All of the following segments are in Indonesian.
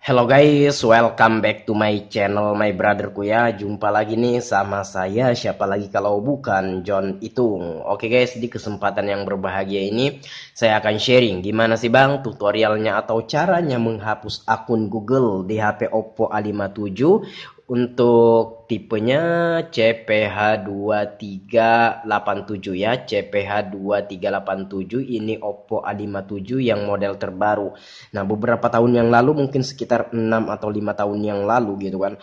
Hello guys, welcome back to my channel my brotherku ya Jumpa lagi nih sama saya siapa lagi kalau bukan John Itung Oke guys di kesempatan yang berbahagia ini Saya akan sharing gimana sih bang tutorialnya atau caranya menghapus akun Google di HP Oppo A57 untuk tipenya CPH2387 ya CPH2387 ini Oppo A57 yang model terbaru nah beberapa tahun yang lalu mungkin sekitar 6 atau 5 tahun yang lalu gitu kan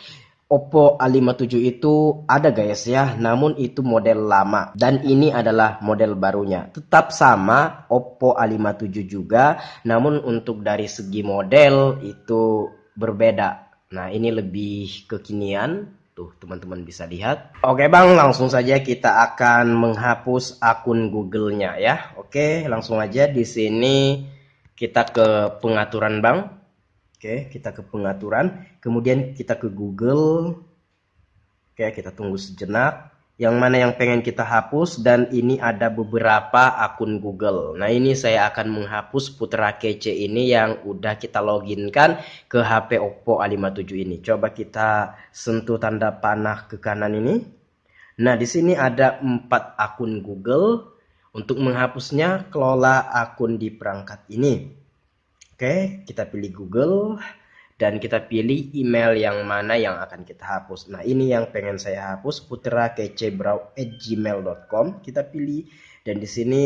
Oppo A57 itu ada guys ya, namun itu model lama dan ini adalah model barunya. Tetap sama Oppo A57 juga, namun untuk dari segi model itu berbeda Nah, ini lebih kekinian. Tuh, teman-teman bisa lihat. Oke, Bang, langsung saja kita akan menghapus akun Google-nya ya. Oke, langsung aja di sini kita ke pengaturan, Bang. Oke, kita ke pengaturan. Kemudian kita ke Google. Oke, kita tunggu sejenak yang mana yang pengen kita hapus dan ini ada beberapa akun Google. Nah ini saya akan menghapus Putra Kece ini yang udah kita loginkan ke HP Oppo A57 ini. Coba kita sentuh tanda panah ke kanan ini. Nah di sini ada empat akun Google. Untuk menghapusnya kelola akun di perangkat ini. Oke kita pilih Google dan kita pilih email yang mana yang akan kita hapus. Nah, ini yang pengen saya hapus putra gmail.com Kita pilih dan di sini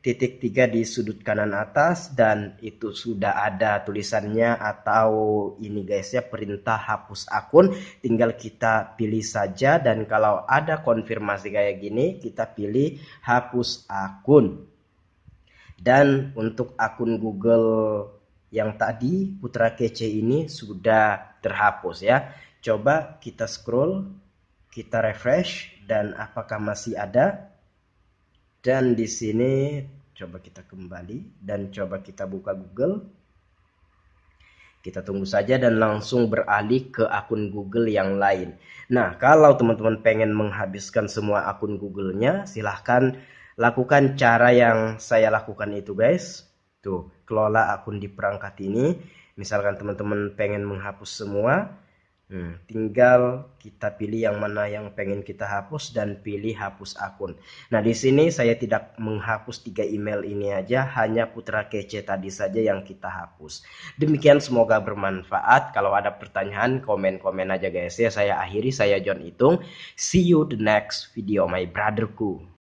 titik tiga di sudut kanan atas dan itu sudah ada tulisannya atau ini guys ya perintah hapus akun tinggal kita pilih saja dan kalau ada konfirmasi kayak gini kita pilih hapus akun dan untuk akun Google yang tadi putra kece ini sudah terhapus ya. Coba kita scroll, kita refresh dan apakah masih ada? Dan di sini coba kita kembali dan coba kita buka Google. Kita tunggu saja dan langsung beralih ke akun Google yang lain. Nah, kalau teman-teman pengen menghabiskan semua akun Google-nya, silahkan lakukan cara yang saya lakukan itu guys Tuh, gitu. kelola akun di perangkat ini. Misalkan teman-teman pengen menghapus semua, Hmm, tinggal kita pilih yang mana yang pengen kita hapus dan pilih hapus akun. Nah, di sini saya tidak menghapus tiga email ini aja, hanya putra kece tadi saja yang kita hapus. Demikian semoga bermanfaat. Kalau ada pertanyaan, komen-komen aja guys ya. Saya akhiri, saya John Itung. See you the next video my brotherku.